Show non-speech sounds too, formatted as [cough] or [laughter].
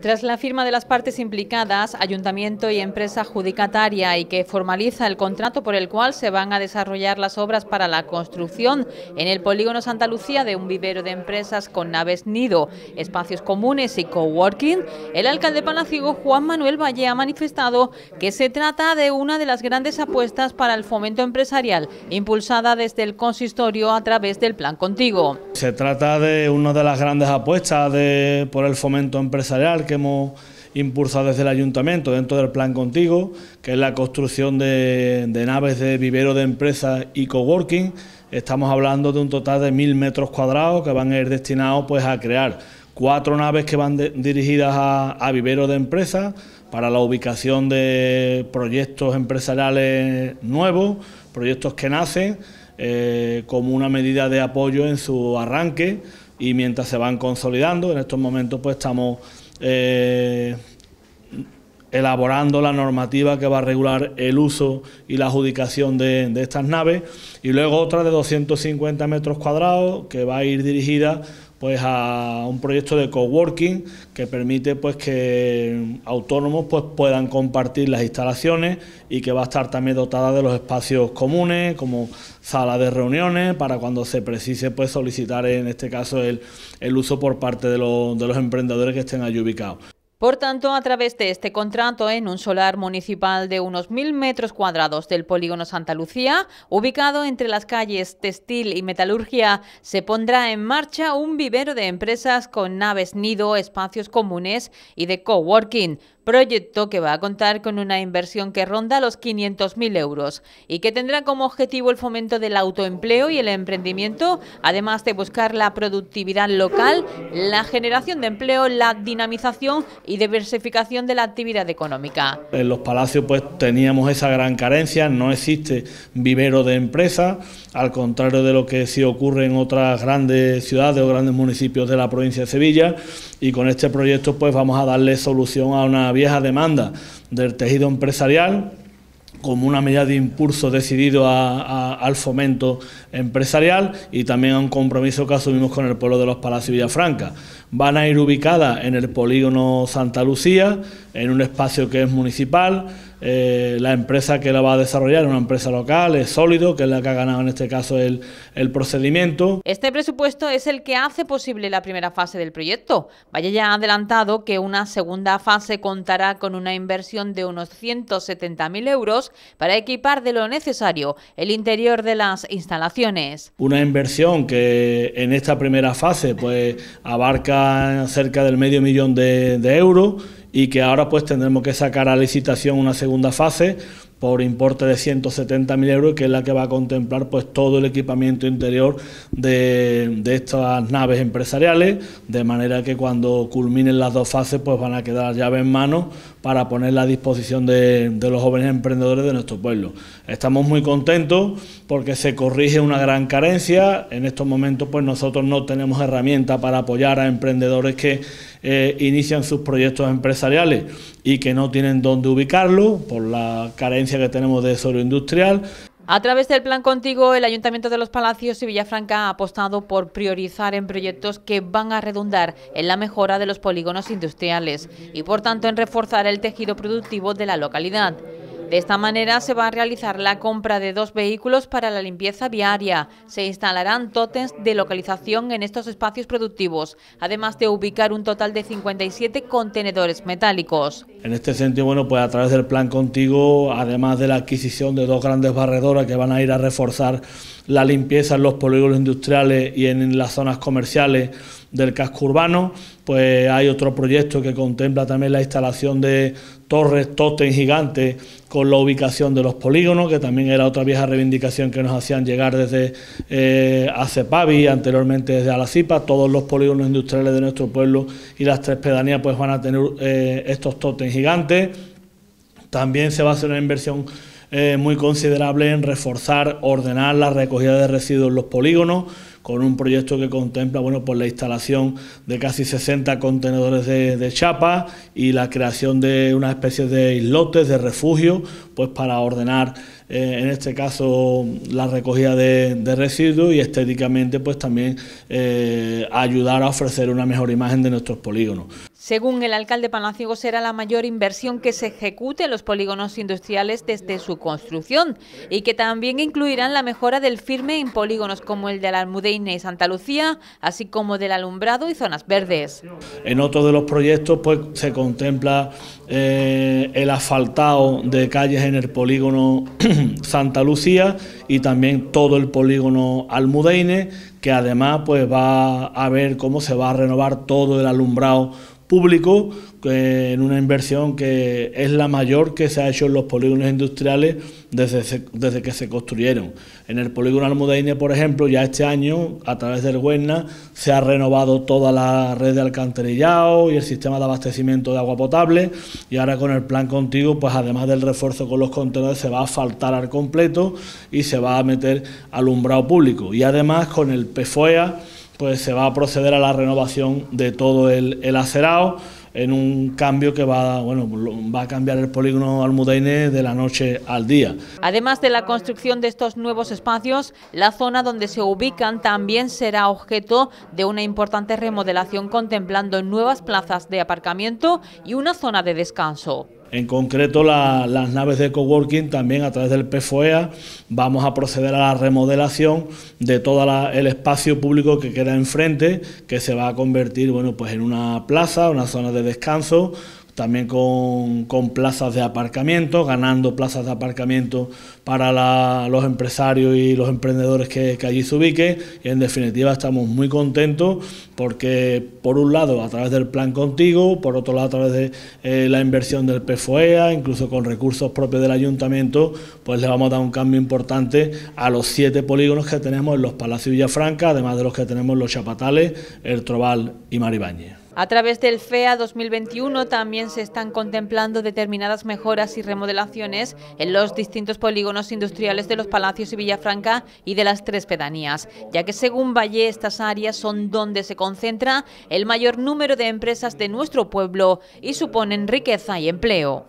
Tras la firma de las partes implicadas, ayuntamiento y empresa adjudicataria y que formaliza el contrato por el cual se van a desarrollar las obras para la construcción en el polígono Santa Lucía de un vivero de empresas con naves nido, espacios comunes y coworking, el alcalde palaciego Juan Manuel Valle ha manifestado que se trata de una de las grandes apuestas para el fomento empresarial impulsada desde el consistorio a través del Plan Contigo. Se trata de una de las grandes apuestas de, por el fomento empresarial que hemos impulsado desde el ayuntamiento dentro del plan contigo, que es la construcción de, naves de vivero de empresas y coworking. Estamos hablando de un total de mil metros cuadrados que van a ir destinados pues, a crear cuatro naves que van dirigidas a, vivero de empresas para la ubicación de proyectos empresariales nuevos, proyectos que nacen, eh, como una medida de apoyo en su arranque y mientras se van consolidando. En estos momentos pues estamos eh, elaborando la normativa que va a regular el uso y la adjudicación de, de estas naves y luego otra de 250 metros cuadrados que va a ir dirigida pues a un proyecto de coworking que permite pues, que autónomos pues, puedan compartir las instalaciones y que va a estar también dotada de los espacios comunes como sala de reuniones para cuando se precise pues, solicitar en este caso el, uso por parte de, de los emprendedores que estén allí ubicados. Por tanto, a través de este contrato en un solar municipal de unos 1.000 metros cuadrados del polígono Santa Lucía, ubicado entre las calles Textil y Metalurgia, se pondrá en marcha un vivero de empresas con naves nido, espacios comunes y de coworking, proyecto que va a contar con una inversión que ronda los 500.000 euros y que tendrá como objetivo el fomento del autoempleo y el emprendimiento, además de buscar la productividad local, la generación de empleo, la dinamización y diversificación de la actividad económica. En los palacios pues teníamos esa gran carencia, no existe vivero de empresa, al contrario de lo que sí ocurre en otras grandes ciudades o grandes municipios de la provincia de Sevilla y con este proyecto pues vamos a darle solución a una vieja demanda del tejido empresarial como una medida de impulso decidido al fomento empresarial y también a un compromiso que asumimos con el pueblo de los Palacios Villafranca. Van a ir ubicadas en el polígono Santa Lucía, en un espacio que es municipal, eh, la empresa que la va a desarrollar es una empresa local, es sólido, que es la que ha ganado en este caso el, procedimiento. Este presupuesto es el que hace posible la primera fase del proyecto. Vaya ya ha adelantado que una segunda fase contará con una inversión de unos 170.000 euros para equipar de lo necesario el interior de las instalaciones. Una inversión que en esta primera fase pues, abarca cerca del medio millón de euros y que ahora pues tendremos que sacar a licitación una segunda fase por importe de 170.000 euros, que es la que va a contemplar pues todo el equipamiento interior de, estas naves empresariales, de manera que cuando culminen las dos fases pues van a quedar llave en mano para ponerla a disposición de, de los jóvenes emprendedores de nuestro pueblo. Estamos muy contentos porque se corrige una gran carencia, en estos momentos pues nosotros no tenemos herramientas para apoyar a emprendedores que eh, inician sus proyectos empresariales y que no tienen dónde ubicarlo por la carencia que tenemos de suelo industrial. A través del Plan Contigo, el Ayuntamiento de los Palacios y Villafranca ha apostado por priorizar en proyectos que van a redundar en la mejora de los polígonos industriales y, por tanto, en reforzar el tejido productivo de la localidad. De esta manera se va a realizar la compra de dos vehículos para la limpieza viaria. Se instalarán tótems de localización en estos espacios productivos, además de ubicar un total de 57 contenedores metálicos. En este sentido, bueno, pues a través del plan contigo, además de la adquisición de dos grandes barredoras que van a ir a reforzar la limpieza en los polígonos industriales y en las zonas comerciales del casco urbano, pues hay otro proyecto que contempla también la instalación de torres totem gigantes con la ubicación de los polígonos, que también era otra vieja reivindicación que nos hacían llegar desde eh, Acepavi, anteriormente desde Alacipa, todos los polígonos industriales de nuestro pueblo y las tres pedanías pues van a tener eh, estos totem gigantes. También se va a hacer una inversión eh, muy considerable en reforzar, ordenar la recogida de residuos en los polígonos, con un proyecto que contempla bueno, pues la instalación de casi 60 contenedores de, chapa y la creación de una especie de islotes, de refugio pues para ordenar eh, en este caso la recogida de, residuos y estéticamente pues también eh, ayudar a ofrecer una mejor imagen de nuestros polígonos. Según el alcalde Palaciego, será la mayor inversión que se ejecute en los polígonos industriales desde su construcción y que también incluirán la mejora del firme en polígonos como el de la y Santa Lucía, así como del alumbrado y zonas verdes. En otro de los proyectos pues, se contempla eh, el asfaltado de calles en el polígono [clears throat] Santa Lucía y también todo el polígono Almudeine, que además pues, va a ver cómo se va a renovar todo el alumbrado público en una inversión que es la mayor que se ha hecho en los polígonos industriales desde, desde que se construyeron. En el polígono Almudeine, por ejemplo, ya este año, a través del Huerna, se ha renovado toda la red de alcantarillado y el sistema de abastecimiento de agua potable y ahora con el plan contigo, pues además del refuerzo con los contenedores, se va a asfaltar al completo y se va a meter alumbrado público. Y además con el PFOEA, pues se va a proceder a la renovación de todo el, el acerado en un cambio que va, bueno, va a cambiar el polígono almudaine de la noche al día. Además de la construcción de estos nuevos espacios, la zona donde se ubican también será objeto de una importante remodelación contemplando nuevas plazas de aparcamiento y una zona de descanso. En concreto, las naves de coworking también a través del PFOEA vamos a proceder a la remodelación de todo el espacio público que queda enfrente, que se va a convertir bueno, pues en una plaza, una zona de descanso también con, con, plazas de aparcamiento, ganando plazas de aparcamiento para los empresarios y los emprendedores que, allí se ubiquen. Y en definitiva estamos muy contentos porque, por un lado, a través del plan contigo, por otro lado, a través de eh, la inversión del PFOEA, incluso con recursos propios del ayuntamiento, pues le vamos a dar un cambio importante a los siete polígonos que tenemos en los Palacios Villafranca, además de los que tenemos en los Chapatales, El Troval y Maribáñez. A través del FEA 2021 también se están contemplando determinadas mejoras y remodelaciones en los distintos polígonos industriales de los Palacios y Villafranca y de las tres pedanías, ya que según Valle estas áreas son donde se concentra el mayor número de empresas de nuestro pueblo y suponen riqueza y empleo.